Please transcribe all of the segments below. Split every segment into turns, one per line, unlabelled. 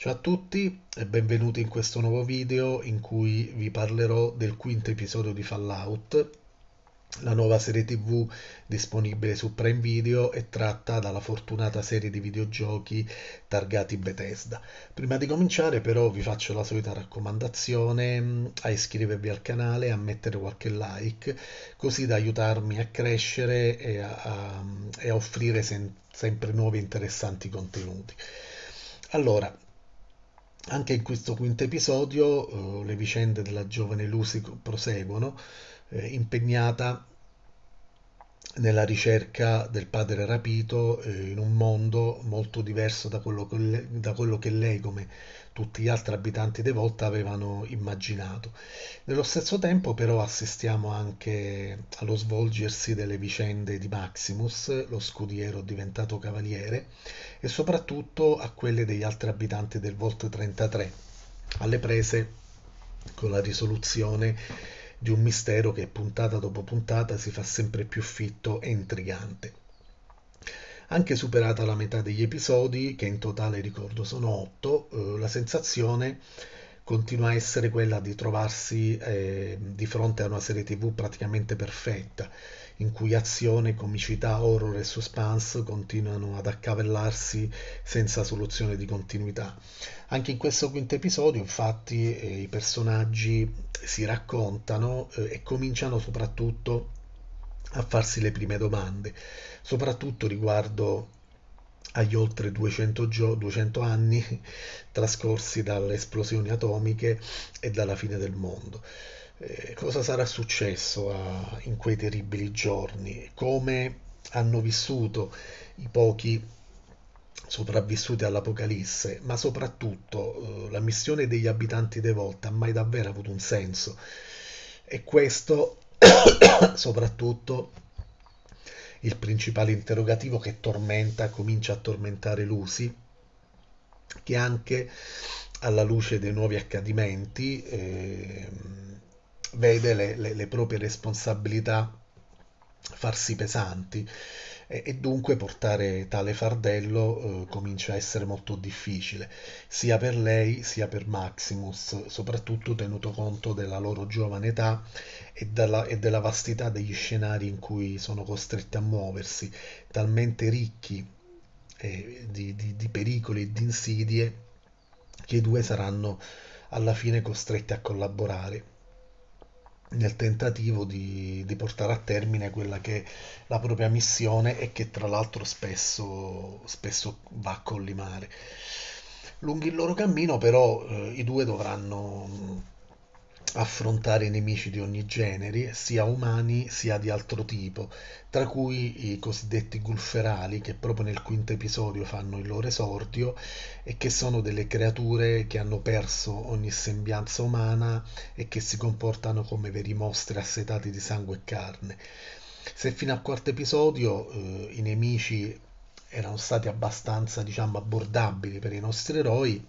Ciao a tutti e benvenuti in questo nuovo video in cui vi parlerò del quinto episodio di Fallout, la nuova serie tv disponibile su Prime Video e tratta dalla fortunata serie di videogiochi targati Bethesda. Prima di cominciare però vi faccio la solita raccomandazione a iscrivervi al canale, a mettere qualche like, così da aiutarmi a crescere e a, a, e a offrire sem sempre nuovi interessanti contenuti. Allora, anche in questo quinto episodio eh, le vicende della giovane Lucy proseguono, eh, impegnata nella ricerca del padre rapito eh, in un mondo molto diverso da quello, le, da quello, che lei, come tutti gli altri abitanti di Volta, avevano immaginato. Nello stesso tempo però assistiamo anche allo svolgersi delle vicende di Maximus, lo scudiero diventato cavaliere, e soprattutto a quelle degli altri abitanti del Volt 33, alle prese con la risoluzione di un mistero che puntata dopo puntata si fa sempre più fitto e intrigante. Anche superata la metà degli episodi, che in totale ricordo sono otto, eh, la sensazione continua a essere quella di trovarsi eh, di fronte a una serie tv praticamente perfetta, in cui azione, comicità, horror e suspense continuano ad accavellarsi senza soluzione di continuità. Anche in questo quinto episodio, infatti, eh, i personaggi si raccontano eh, e cominciano soprattutto a farsi le prime domande, soprattutto riguardo agli oltre 200, gio- 200 anni trascorsi dalle esplosioni atomiche e dalla fine del mondo. Eh, cosa sarà successo a, in quei terribili giorni? Come hanno vissuto i pochi sopravvissuti all'Apocalisse, ma soprattutto eh, la missione degli abitanti Volta ha mai davvero avuto un senso? E questo soprattutto il principale interrogativo che tormenta, comincia a tormentare Lucy, che anche alla luce dei nuovi accadimenti eh, vede le, le, le proprie responsabilità farsi pesanti e, dunque portare tale fardello eh, comincia a essere molto difficile, sia per lei sia per Maximus, soprattutto tenuto conto della loro giovane età e, dalla, e della vastità degli scenari in cui sono costretti a muoversi, talmente ricchi eh, di, di, di pericoli e di insidie che i due saranno alla fine costretti a collaborare nel tentativo di, di, portare a termine quella che è la propria missione e che tra l'altro spesso, spesso va a collimare. Lungo il loro cammino però eh, i due dovranno affrontare i nemici di ogni genere, sia umani sia di altro tipo, tra cui i cosiddetti gulferali che proprio nel quinto episodio fanno il loro esordio e che sono delle creature che hanno perso ogni sembianza umana e che si comportano come veri mostri assetati di sangue e carne. Se fino al quarto episodio eh, i nemici erano stati abbastanza diciamo abbordabili per i nostri eroi,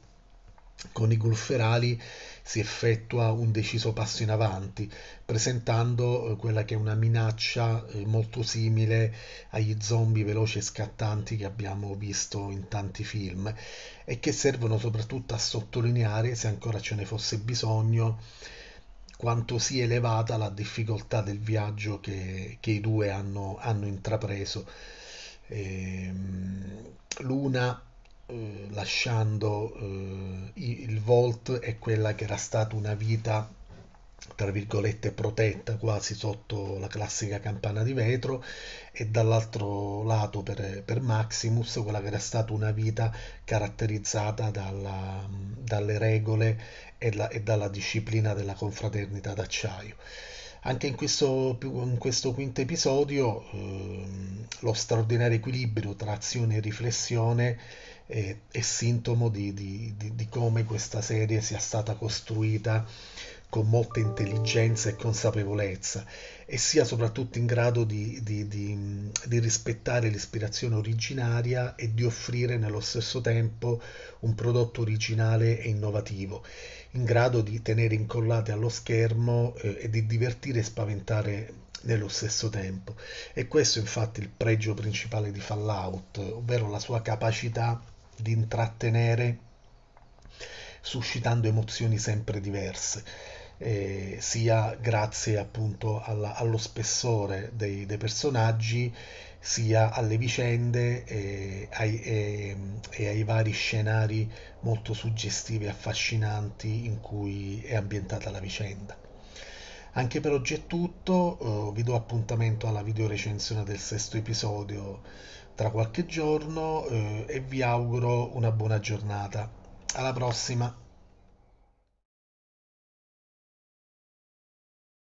con i gulferali si effettua un deciso passo in avanti, presentando eh, quella che è una minaccia eh, molto simile agli zombie veloci e scattanti che abbiamo visto in tanti film e che servono soprattutto a sottolineare, se ancora ce ne fosse bisogno, quanto sia elevata la difficoltà del viaggio che, che i due hanno, hanno intrapreso. Ehm, l'una eh, lasciando eh, Volt e quella che era stata una vita tra virgolette protetta quasi sotto la classica campana di vetro e dall'altro lato per, per Maximus quella che era stata una vita caratterizzata dalla, dalle regole e, la, e dalla disciplina della confraternita d'acciaio. Anche in questo, in questo quinto episodio ehm, lo straordinario equilibrio tra azione e riflessione è, eh, è sintomo di, di, di, di, come questa serie sia stata costruita con molta intelligenza e consapevolezza e sia soprattutto in grado di, di, di, di, rispettare l'ispirazione originaria e di offrire nello stesso tempo un prodotto originale e innovativo, in grado di tenere incollate allo schermo eh, e di divertire e spaventare nello stesso tempo. E questo è infatti il pregio principale di Fallout, ovvero la sua capacità di intrattenere suscitando emozioni sempre diverse eh, sia grazie appunto alla, allo spessore dei, dei, personaggi, sia alle vicende e ai, e, e ai vari scenari molto suggestivi e affascinanti in cui è ambientata la vicenda. Anche per oggi è tutto, eh, vi do appuntamento alla videorecensione del sesto episodio tra qualche giorno eh, e vi auguro una buona giornata. Alla prossima!